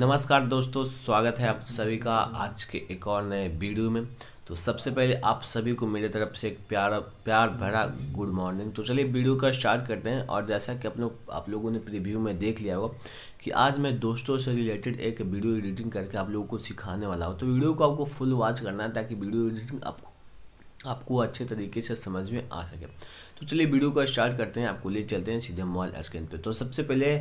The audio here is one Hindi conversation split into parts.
नमस्कार दोस्तों स्वागत है आप सभी का आज के एक और नए वीडियो में तो सबसे पहले आप सभी को मेरे तरफ से एक प्यार प्यार भरा गुड मॉर्निंग तो चलिए वीडियो का स्टार्ट करते हैं और जैसा कि आप लोग आप लोगों ने प्रीव्यू में देख लिया होगा कि आज मैं दोस्तों से रिलेटेड एक वीडियो एडिटिंग करके आप लोगों को सिखाने वाला हूँ तो वीडियो को आपको फुल वॉच करना है ताकि वीडियो एडिटिंग आपको आपको अच्छे तरीके से समझ में आ सके तो चलिए वीडियो का स्टार्ट करते हैं आपको ले चलते हैं सीधे मोबाइल स्क्रीन पे तो सबसे पहले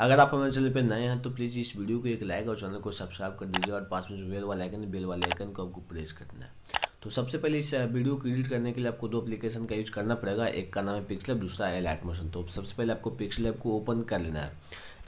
अगर आप हमारे चैनल पर नए हैं तो प्लीज़ इस वीडियो को एक लाइक और चैनल को सब्सक्राइब कर दीजिए और पास में जो बेल वाला आइकन बेल वाले आइकन को आपको प्रेस करना है तो सबसे पहले इस वीडियो को एडिट करने के लिए आपको दो एप्लीकेशन का यूज करना पड़ेगा एक का नाम है पिक्सल दूसरा है लाइट मोशन तो सबसे पहले आपको पिक्सल को ओपन कर लेना है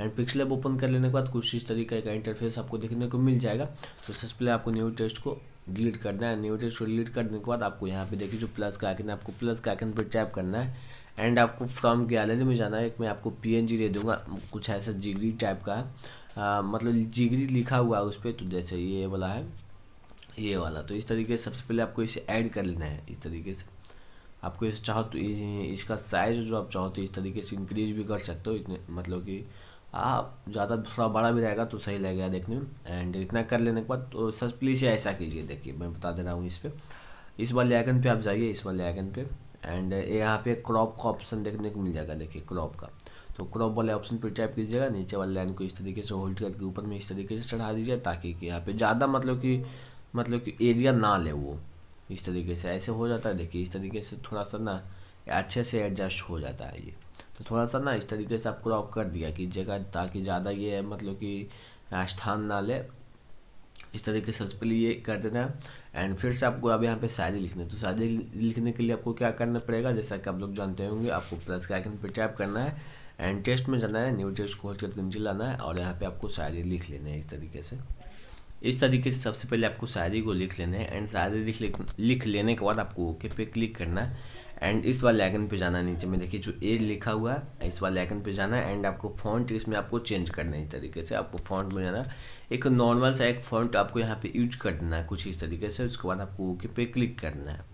एंड पिक्सल ओपन कर लेने के बाद कुछ इस तरीके का इंटरफेस आपको देखने को मिल जाएगा तो सबसे पहले आपको न्यू टेस्ट को डिलीट करना है न्यू टेस्ट को डिलीट करने के बाद आपको यहाँ पे देखिए जो प्लस का आइकन है आपको प्लस का आइकन पर टैप करना है एंड आपको फ्रॉम गैलरी में जाना है एक मैं आपको पीएनजी दे दूंगा कुछ ऐसा जिगरी टाइप का है आ, मतलब जिगरी लिखा हुआ है उस पर तो जैसे ये वाला है ये वाला तो इस तरीके से सबसे पहले आपको इसे ऐड कर लेना है इस तरीके से आपको इसे चाहो तो इसका साइज़ जो आप चाहो तो इस तरीके से इंक्रीज भी कर सकते हो इतने मतलब कि आप ज़्यादा थोड़ा बड़ा भी रहेगा तो सही लगेगा देखने में एंड इतना कर लेने के बाद तो सर प्लीज़ ऐसा कीजिए देखिए मैं बता दे रहा हूँ इस पर इस वाले आइकन पे आप जाइए इस वाले आइकन पे एंड uh, यहाँ पे क्रॉप का ऑप्शन देखने को मिल जाएगा देखिए क्रॉप का तो क्रॉप वाले ऑप्शन पर टाइप कीजिएगा नीचे वाले लाइन को इस तरीके से होल्ड करके ऊपर में इस तरीके से चढ़ा दीजिए ताकि कि यहाँ पे ज़्यादा मतलब कि मतलब कि एरिया ना ले वो इस तरीके से ऐसे हो जाता है देखिए इस तरीके से थोड़ा सा ना अच्छे से एडजस्ट हो जाता है ये तो थोड़ा सा ना इस तरीके से आप क्रॉप कर दिया कीजिएगा ताकि ज़्यादा ये मतलब कि स्थान ना ले इस तरीके से सबसे पहले ये कर देना है एंड फिर से आपको अब यहाँ पे शायरी लिखना है तो शायरी लिखने के लिए आपको क्या करना पड़ेगा जैसा कि आप लोग जानते होंगे आपको प्लस के आइकन पे टैप करना है एंड टेस्ट में जाना है न्यू टेस्ट को हट करके नीचे लाना है और यहाँ पर आपको शायरी लिख लेना है इस तरीके से इस तरीके से सबसे पहले आपको शायरी को लिख लेना है एंड शायरी लिख लिख लेने के बाद आपको ओके पे क्लिक करना है एंड इस वाले आइकन पे जाना नीचे में देखिए जो ए लिखा हुआ है इस वाले आइकन पे जाना है एंड आपको फॉन्ट इसमें आपको चेंज करना है इस तरीके से आपको फॉन्ट में जाना एक नॉर्मल सा एक फॉन्ट आपको यहाँ पे यूज कर देना है कुछ इस तरीके से उसके बाद आपको ओके पे क्लिक करना है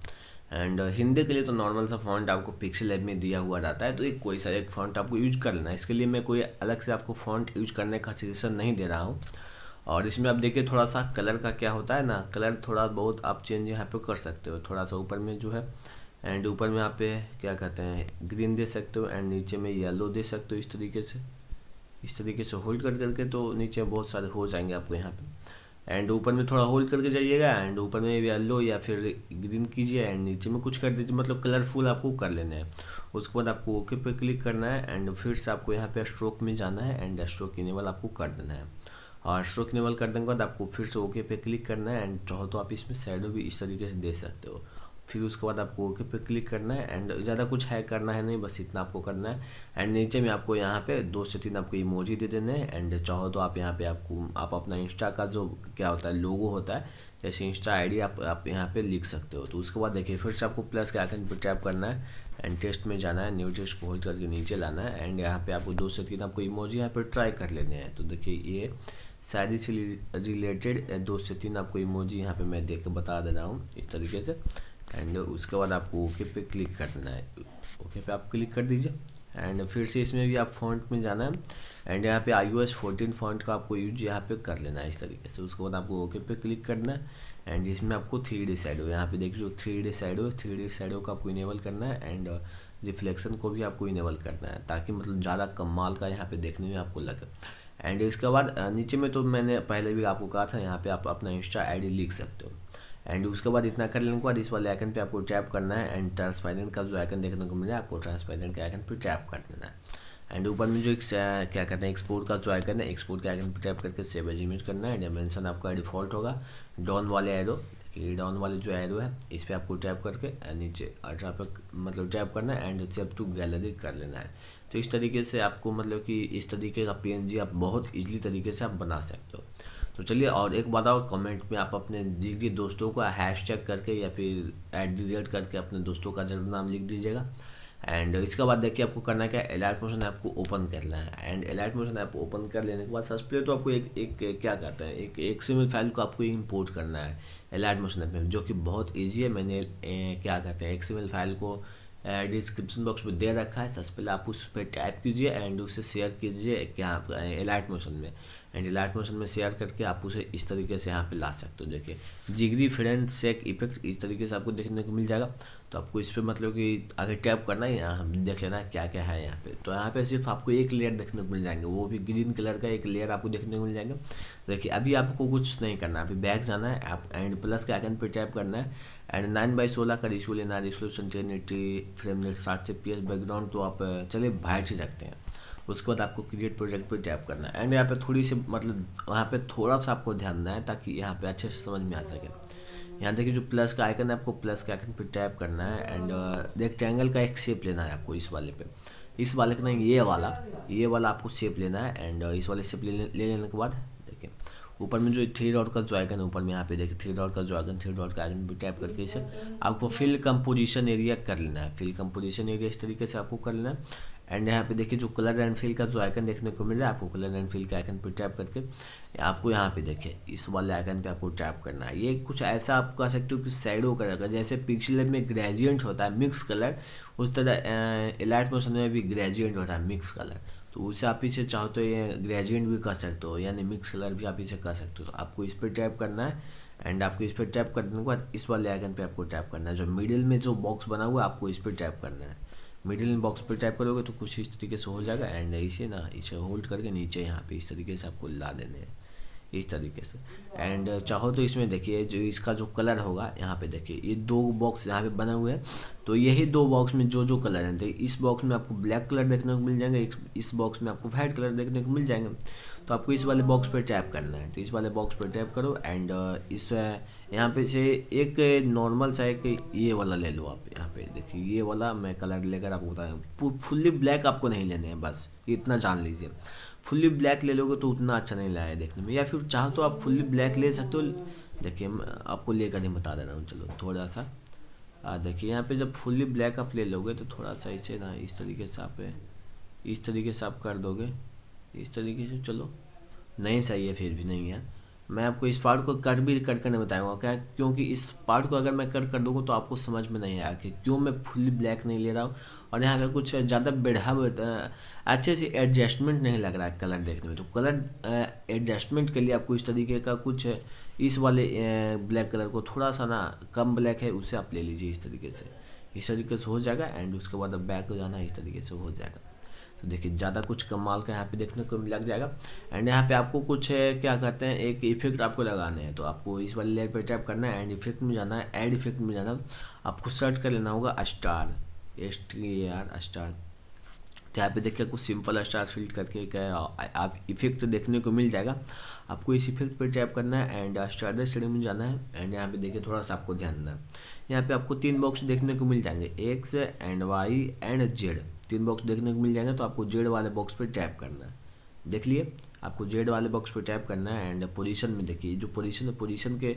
एंड uh, हिंदी के लिए तो नॉर्मल सा फॉन्ट आपको पिक्सल ऐप में दिया हुआ रहता है तो एक कोई सा एक फॉन्ट आपको यूज कर लेना है इसके लिए मैं कोई अलग से आपको फॉन्ट यूज करने का सजेशन नहीं दे रहा हूँ और इसमें आप देखिए थोड़ा सा कलर का क्या होता है ना कलर थोड़ा बहुत आप चेंज यहाँ पे कर सकते हो थोड़ा सा ऊपर में जो है एंड ऊपर में आप पे क्या कहते हैं ग्रीन दे सकते हो एंड नीचे में येलो दे सकते हो इस तरीके से इस तरीके से होल्ड कर करके तो नीचे बहुत सारे हो जाएंगे आपको यहाँ पे एंड ऊपर में थोड़ा होल्ड करके जाइएगा एंड ऊपर में येलो या फिर ग्रीन कीजिए एंड नीचे में कुछ कर दीजिए मतलब कलरफुल आपको कर लेना है उसके बाद आपको ओके पे क्लिक करना है एंड फिर से आपको यहाँ पे स्ट्रोक में जाना है एंड स्ट्रोक इनेबल आपको कर देना है और स्ट्रोक इनेबल कर देने के बाद आपको फिर से ओके पे क्लिक करना है एंड चाहो तो आप इसमें शेडो भी इस तरीके से दे सकते हो फिर उसके बाद आपको ओके पे क्लिक करना है एंड ज़्यादा कुछ है करना है नहीं बस इतना आपको करना है एंड नीचे में आपको यहाँ पे दो से तीन आपको इमोजी दे देने हैं एंड चाहो तो आप यहाँ पे आपको आप अपना इंस्टा का जो क्या होता है लोगो होता है जैसे इंस्टा आईडी आप आप यहाँ पे लिख सकते हो तो उसके बाद देखिए फिर से आपको प्लस के आइकन पर टैप करना है एंड टेस्ट में जाना है न्यू टेस्ट को होल्ड करके नीचे लाना है एंड यहाँ पे आपको दो से तीन आपको इमोजी यहाँ पे ट्राई कर लेने हैं तो देखिए ये शायरी से रिलेटेड दो से तीन आपको इमोजी यहाँ पे मैं देख के बता दे रहा हूँ इस तरीके से एंड उसके बाद आपको ओके पे क्लिक कर देना है ओके पे आप क्लिक कर दीजिए एंड फिर से इसमें भी आप फॉन्ट में जाना है एंड यहाँ पे I O S fourteen font का आपको यूज यहाँ पे कर लेना है इस तरीके से उसके बाद आपको ओके पे क्लिक करना है एंड इसमें आपको थ्री डी साइड हो यहाँ पे देखिए जो थ्री डी साइड हो थ्री डी साइड का आपको इनेबल करना है एंड रिफ्लेक्शन को भी आपको इनेबल करना है ताकि मतलब ज़्यादा कमाल का यहाँ पे देखने में आपको लगे एंड इसके बाद नीचे में तो मैंने पहले भी आपको कहा था यहाँ पे आप अपना इंस्टा आईडी लिख सकते हो एंड उसके बाद इतना कर लेने के बाद इस वाले आइकन पे आपको टैप करना है एंड ट्रांसपेरेंट का जो आइकन देखने को मिले आपको ट्रांसपेरेंट के आइकन पे टैप कर देना है एंड ऊपर में जो एक क्या कहते हैं एक्सपोर्ट का जो आइकन है एक्सपोर्ट के आइकन पर टैप करके सेव एज इमेज करना है डायमेंशन आपका डिफॉल्ट होगा डॉन वाले एरो डॉन डाउन वाले जो एरो है इस पर आपको टैप करके नीचे अल्ट्रा पे मतलब टैप करना है एंड सेव टू गैलरी कर लेना है तो इस तरीके से आपको मतलब कि इस तरीके का जी आप बहुत इजीली तरीके से आप बना सकते हो तो चलिए और एक बात और कमेंट में आप अपने जिगरी दोस्तों का हैश टैग करके या फिर एट दी रेट करके अपने दोस्तों का जरूर नाम लिख दीजिएगा एंड इसके बाद देखिए आपको करना क्या है एलाइट मोशन ऐप को ओपन करना है and Alight Motion app open कर लेने के बाद सबसे पहले तो आपको एक एक, क्या कहते हैं एक एक सिमल फाइल को आपको इंपोर्ट करना है एलाइट मोशन ऐप में जो कि बहुत ईजी है मैंने ए, क्या कहते हैं एक सिमिल फाइल को डिस्क्रिप्शन बॉक्स में दे रखा है सबसे पहले आप उस पर टाइप कीजिए एंड उसे शेयर कीजिए क्या एलाइट मोशन में एंड एलाइट मोशन में शेयर करके आप उसे इस तरीके से यहाँ पे ला सकते हो देखिए जिगरी फ्रेंड सेक इफेक्ट इस तरीके से आपको देखने को मिल जाएगा तो आपको इस पर मतलब कि आगे टैप करना है यहाँ देख लेना क्या क्या है यहाँ पे तो यहाँ पे सिर्फ आपको एक लेयर देखने को मिल जाएंगे वो भी ग्रीन कलर का एक लेयर आपको देखने को मिल जाएंगे देखिए अभी आपको कुछ नहीं करना है अभी बैक जाना है आप एंड प्लस के आइकन पे टैप करना है एंड नाइन बाई सोलह का रेशो लेना है resolution ten eighty frame rate साठ से पी बैकग्राउंड तो आप चले बाहर से रखते हैं उसके बाद आपको क्रिएट प्रोजेक्ट पर टैप करना है एंड यहाँ पर थोड़ी सी मतलब वहाँ पर थोड़ा सा आपको ध्यान देना है ताकि यहाँ पर अच्छे से समझ में आ सके यहाँ देखिए जो प्लस का आइकन है आपको प्लस का आइकन पे टैप करना है एंड एक ट्रैंगल का एक शेप लेना है आपको इस वाले पे इस वाले का नहीं ये वाला ये वाला आपको शेप लेना है एंड इस वाले शेप ले, ले लेने के बाद देखिए ऊपर में जो थ्री डॉट का जो आइकन है ऊपर में यहाँ पे देखिए थ्री डॉट का जो आइकन थ्री डॉट का आइकन भी टैप करके इसे आपको फिल कम्पोजिशन एरिया कर लेना है फिल कम्पोजिशन एरिया इस तरीके से आपको कर लेना है एंड यहाँ पे देखिए जो कलर एंड फील का जो आइकन देखने को मिल रहा है आपको कलर एंड फील के आइकन पर टैप करके आपको यहाँ पे देखिए इस वाले आइकन पे आपको टैप करना है ये कुछ ऐसा आप कह सकते हो कि शेडो कलर का जैसे पिक्सल में ग्रेजुएंट होता है मिक्स कलर उस तरह एलाइट मोशन में भी ग्रेजुएंट होता है मिक्स कलर तो उसे आप इसे चाहो तो ये ग्रेजुएंट भी कर सकते हो यानी मिक्स कलर भी आप इसे कर सकते हो तो आपको इस पर टैप करना है एंड आपको इस पर टैप करने के बाद इस वाले आइकन पर आपको टैप करना है जो मिडिल में जो बॉक्स बना हुआ है आपको इस पर टैप करना है मिडिल बॉक्स पर टाइप करोगे तो कुछ इस तरीके से हो जाएगा एंड इसे ना इसे होल्ड करके नीचे यहाँ पे इस तरीके से आपको ला देने हैं इस तरीके से एंड uh, चाहो तो इसमें देखिए जो इसका जो कलर होगा यहाँ पे देखिए ये दो बॉक्स यहाँ पे बने हुए हैं तो यही दो बॉक्स में जो जो कलर हैं तो इस बॉक्स में आपको ब्लैक कलर देखने को मिल जाएंगे इस बॉक्स में आपको वाइट कलर देखने को मिल जाएंगे तो आपको इस वाले बॉक्स पर टैप करना है तो इस वाले बॉक्स पर टैप करो एंड uh, इस uh, यहाँ पे से एक नॉर्मल सा एक ये वाला ले लो आप यहाँ पे देखिए ये वाला मैं कलर लेकर आपको बताया फुल्ली ब्लैक आपको नहीं लेने हैं बस इतना जान लीजिए फुल्ली ब्लैक ले लोगे तो उतना अच्छा नहीं लाया देखने में या फिर चाहो तो आप फुल्ली ब्लैक ले सकते हो देखिए मैं आपको लेकर नहीं बता दे रहा हूँ चलो थोड़ा सा देखिए यहाँ पे जब फुल्ली ब्लैक आप ले लोगे तो थोड़ा सा इसे ना इस तरीके से आप इस तरीके से आप कर दोगे इस तरीके से चलो नहीं सही है फिर भी नहीं है मैं आपको इस पार्ट को कट भी कट करने बताऊंगा क्या क्योंकि इस पार्ट को अगर मैं कट कर दूँगा तो आपको समझ में नहीं आया कि क्यों मैं फुल ब्लैक नहीं ले रहा हूँ और यहाँ पे कुछ ज़्यादा बेढ़ा अच्छे से एडजस्टमेंट नहीं लग रहा है कलर देखने में तो कलर एडजस्टमेंट के लिए आपको इस तरीके का कुछ इस वाले ब्लैक कलर को थोड़ा सा ना कम ब्लैक है उसे आप ले लीजिए इस तरीके से इस तरीके से हो जाएगा एंड उसके बाद बैक जाना इस तरीके से हो जाएगा तो देखिए ज़्यादा कुछ कमाल का यहाँ पे देखने को लग जाएगा एंड यहाँ पे आपको कुछ क्या कहते हैं एक इफेक्ट आपको लगाने हैं तो आपको इस वाले लेयर पे टैप करना है एंड इफेक्ट में जाना है एड इफेक्ट में जाना आपको सर्च कर लेना होगा star S T R star तो यहाँ पे देखिए कुछ सिंपल स्टार फिल्ट करके क्या आप इफेक्ट देखने को मिल जाएगा आपको इस इफेक्ट पर टैप करना है एंड स्टार्डर स्टेडियम में जाना है एंड यहाँ पे देखिए थोड़ा सा आपको ध्यान देना है यहाँ पे आपको तीन बॉक्स देखने को मिल जाएंगे X and Y and Z तीन बॉक्स देखने को मिल जाएंगे तो आपको जेड वाले बॉक्स पर टैप करना है देख लिए आपको जेड वाले बॉक्स पर टैप करना है एंड पोजीशन में देखिए जो पोजीशन है पोजीशन के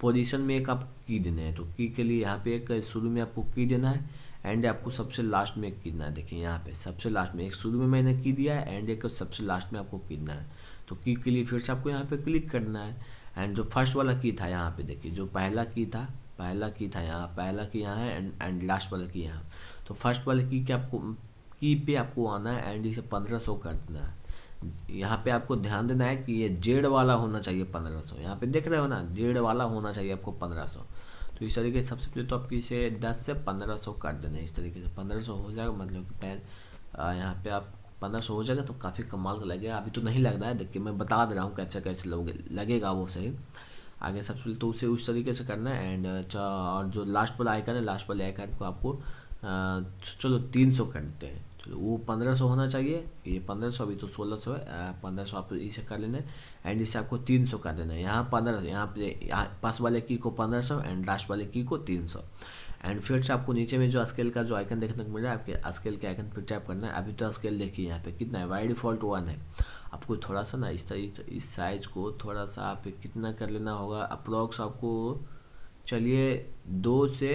पोजीशन में एक आप की देना है तो की के लिए यहाँ पे एक शुरू में आपको की देना है एंड आपको सबसे लास्ट में एक किरना है देखिए यहाँ पे सबसे लास्ट में एक शुरू में मैंने की दिया है एंड एक सबसे लास्ट में आपको कीना है तो की के लिए फिर से आपको यहाँ पे क्लिक करना है एंड जो फर्स्ट वाला की था यहाँ पे देखिए जो पहला की था पहला की था यहाँ पहला की यहाँ है एंड एंड लास्ट वाला की यहाँ तो फर्स्ट वाले की के आपको की पे आपको आना है एंड इसे पंद्रह सौ कर देना है यहाँ पे आपको ध्यान देना है कि ये जेड वाला होना चाहिए पंद्रह सौ यहाँ पे देख रहे हो ना जेड वाला होना चाहिए आपको पंद्रह सौ तो इस तरीके से सबसे पहले तो आपकी इसे दस से पंद्रह सौ कर देना है इस तरीके से पंद्रह सौ हो जाएगा मतलब कि पहले यहाँ पे आप पंद्रह सौ हो जाएगा तो काफ़ी कमाल का लगेगा अभी तो नहीं लग रहा है देख के मैं बता दे रहा हूँ कैसे अच्छा कैसे लोगे लगेगा वो सही आगे सबसे पहले तो उसे उस तरीके से करना है एंड अच्छा और जो लास्ट वाला आयकर है लास्ट वाले आइकन को आपको चलो तीन सौ करते हैं चलो वो पंद्रह सौ होना चाहिए ये पंद्रह सौ अभी तो सोलह सौ है पंद्रह सौ आप इसे कर लेना है एंड इसे आपको तीन सौ कर देना है यहाँ पंद्रह सौ यहाँ पास वाले की को पंद्रह सौ एंड लास्ट वाले की को तीन सौ एंड फिर से आपको नीचे में जो स्केल का जो आइकन देखने को मिल रहा है आपके स्केल के आइकन पर टैप करना है अभी तो स्केल देखिए यहाँ पे कितना है वाई डिफॉल्ट वन है आपको थोड़ा सा ना इस तरह इस साइज को थोड़ा सा आप कितना कर लेना होगा अप्रॉक्स आपको चलिए दो से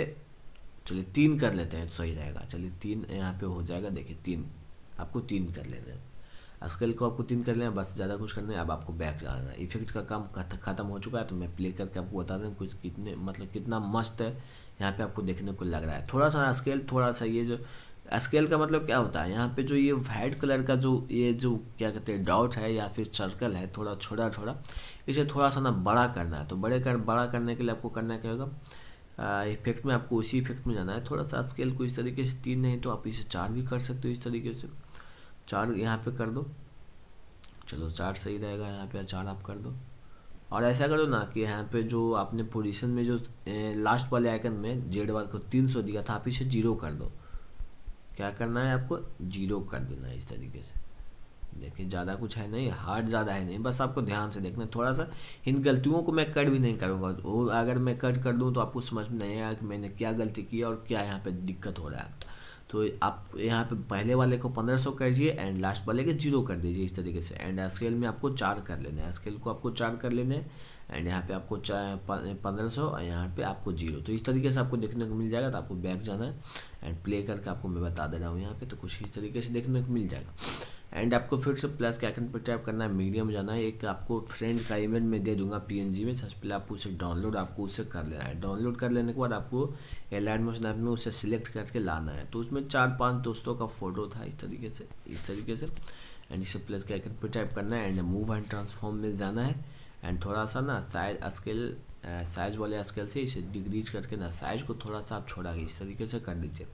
चलिए तीन कर लेते हैं तो सही रहेगा चलिए तीन यहाँ पे हो जाएगा देखिए तीन आपको तीन कर लेना है स्केल को आपको तीन कर लेना बस ज़्यादा कुछ करना है अब आपको बैक जाना है इफेक्ट का काम ख़त्म हो चुका है तो मैं प्ले करके आपको बता दें कुछ कितने मतलब कितना मस्त है यहाँ पे आपको देखने को लग रहा है थोड़ा सा स्केल थोड़ा सा ये जो स्केल का मतलब क्या होता है यहाँ पे जो ये वाइट कलर का जो ये जो क्या कहते हैं डॉट है या फिर सर्कल है थोड़ा छोटा छोटा इसे थोड़ा सा ना बड़ा करना है तो बड़े कर बड़ा करने के लिए आपको करना क्या होगा इफेक्ट में आपको उसी इफेक्ट में जाना है थोड़ा सा स्केल को इस तरीके से तीन नहीं तो आप इसे चार भी कर सकते हो इस तरीके से चार यहाँ पे कर दो चलो चार सही रहेगा यहाँ पे चार आप कर दो और ऐसा करो ना कि यहाँ पे जो आपने पोजीशन में जो लास्ट वाले आइकन में जेड वाल को तीन सौ दिया था आप इसे जीरो कर दो क्या करना है आपको जीरो कर देना है इस तरीके से देखिए ज़्यादा कुछ है नहीं हार्ड ज़्यादा है नहीं बस आपको ध्यान से देखना थोड़ा सा इन गलतियों को मैं कट भी नहीं करूँगा वो अगर मैं कट कर दूँ तो आपको समझ में नहीं आया कि मैंने क्या गलती की और क्या यहाँ पर दिक्कत हो रहा है तो आप यहाँ पे पहले वाले को पंद्रह सौ कर दीजिए एंड लास्ट वाले के जीरो कर दीजिए इस तरीके से एंड स्केल में आपको चार कर लेना है स्केल को आपको चार कर लेना है एंड यहाँ पे आपको पंद्रह सौ और यहाँ पे आपको जीरो तो इस तरीके से आपको देखने को मिल जाएगा तो आपको बैक जाना है एंड प्ले करके आपको मैं बता दे रहा हूँ यहाँ पे तो कुछ इस तरीके से देखने को मिल जाएगा एंड आपको फिर से प्लस के आइकन पर टैप करना है मीडियम जाना है एक आपको फ्रेंड का इमेज मैं दे दूंगा पीएनजी में सबसे पहले आपको उसे डाउनलोड आपको उसे कर लेना है डाउनलोड कर लेने के बाद आपको एलाइड मोशन ऐप में उसे सिलेक्ट करके लाना है तो उसमें चार पाँच दोस्तों का फोटो था इस तरीके से इस तरीके से एंड इसे प्लस के आइकन पर टाइप करना है एंड मूव एंड ट्रांसफॉर्म में जाना है एंड थोड़ा सा ना साइज स्केल साइज़ वाले स्केल से इसे डिग्रीज करके ना साइज़ को थोड़ा सा आप छोड़ा इस तरीके से कर लीजिए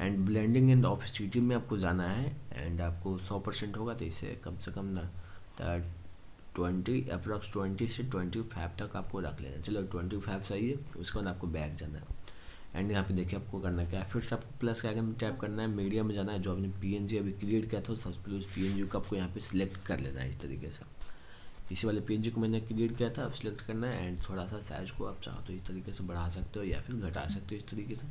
and blending and opacity में आपको जाना है एंड आपको सौ परसेंट होगा तो इसे कम से कम ना ट्वेंटी अप्रॉक्स ट्वेंटी से ट्वेंटी फाइव तक आपको रख लेना चलो ट्वेंटी फाइव सही है उसके बाद आपको बैग जाना है एंड यहाँ पे देखिए आपको करना क्या है फिर से आपको प्लस का आइकन टैप करना है मीडिया में जाना है जो आपने पी अभी क्रिएट किया था सबसे पहले उस पी का आपको यहाँ पे सिलेक्ट कर लेना है इस तरीके से इसी वाले पेज को मैंने क्रिएट किया था अब सिलेक्ट करना है एंड थोड़ा सा साइज को आप चाहो तो इस तरीके से बढ़ा सकते हो या फिर घटा सकते हो इस तरीके से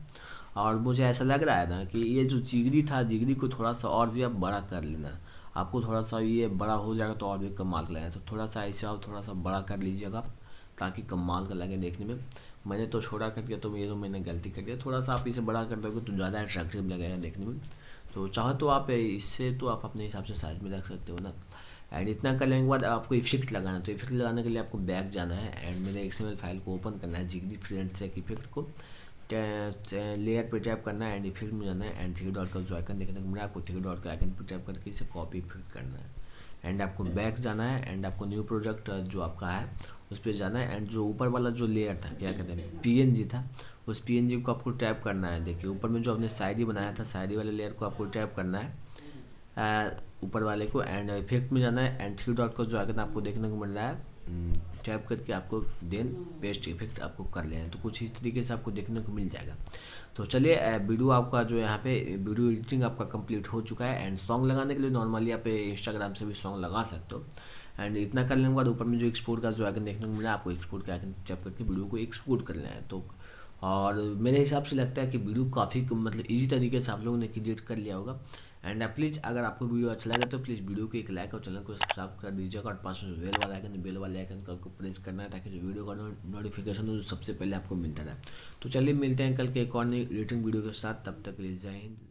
और मुझे ऐसा लग रहा है ना कि ये जो जिगरी था जिगरी को थोड़ा सा और भी आप बड़ा कर लेना आपको थोड़ा सा ये बड़ा हो जाएगा तो और भी कम मार्क लगेगा तो थोड़ा सा ऐसे आप थोड़ा सा बड़ा कर लीजिएगा ताकि कम माल का लगे देखने में मैंने तो छोटा कर दिया तो ये तो मैंने गलती कर दिया थोड़ा सा आप इसे बड़ा कर दोगे तो ज़्यादा अट्रैक्टिव लगेगा देखने में तो चाहो तो आप इससे तो आप अपने हिसाब से साइज में रख सकते हो ना एंड इतना कर लेने के बाद आपको इफेक्ट लगाना है तो इफेक्ट लगाने के लिए आपको बैक जाना है एंड मेरे एक्सएमएल फाइल को ओपन करना है जिगरी फ्रेंड से इफेक्ट को लेयर पर टैप करना है एंड इफेक्ट में जाना है एंड थ्री डॉट का जो आइकन देखने को मिला आपको थ्री डॉट का आइकन पर टैप करके इसे कॉपी इफेक्ट करना है एंड आपको बैक जाना है एंड आपको न्यू प्रोडक्ट uh, जो आपका है उस पर जाना है एंड जो ऊपर वाला जो लेयर था क्या कहते हैं जी था उस जी को आपको टैप करना है देखिए ऊपर में जो आपने शायरी बनाया था शायरी वाले लेयर को आपको टैप करना है ऊपर वाले को एंड इफेक्ट में जाना है एंड थ्री डॉट का जो आगे आपको देखने को मिल रहा है टैप हम्म। करके आपको देन पेस्ट इफेक्ट आपको कर लेना है तो कुछ इस तरीके से आपको देखने को मिल जाएगा तो चलिए वीडियो आपका जो यहाँ पे वीडियो एडिटिंग आपका कंप्लीट हो चुका है एंड सॉन्ग लगाने के लिए नॉर्मली आप इंस्टाग्राम से भी सॉन्ग लगा सकते हो एंड इतना कर लेने के बाद ऊपर में जो एक्सपोर्ट का जो आइकन देखने को मिला आपको एक्सपोर्ट का आइकन टैप करके वीडियो को एक्सपोर्ट कर लेना है तो और मेरे हिसाब से लगता है कि वीडियो काफ़ी मतलब ईजी तरीके से आप लोगों ने क्रिएट कर लिया होगा एंड प्लीज़ uh, अगर आपको वीडियो अच्छा लगे तो प्लीज़ वीडियो को एक लाइक और चैनल को सब्सक्राइब कर दीजिएगा और पास में बेल वाला आइकन बेल वाले आइकन को प्रेस करना है ताकि जो वीडियो का नोटिफिकेशन हो सबसे पहले आपको मिलता रहे तो चलिए मिलते हैं कल के एक और रिटर्न वीडियो के साथ तब तक ले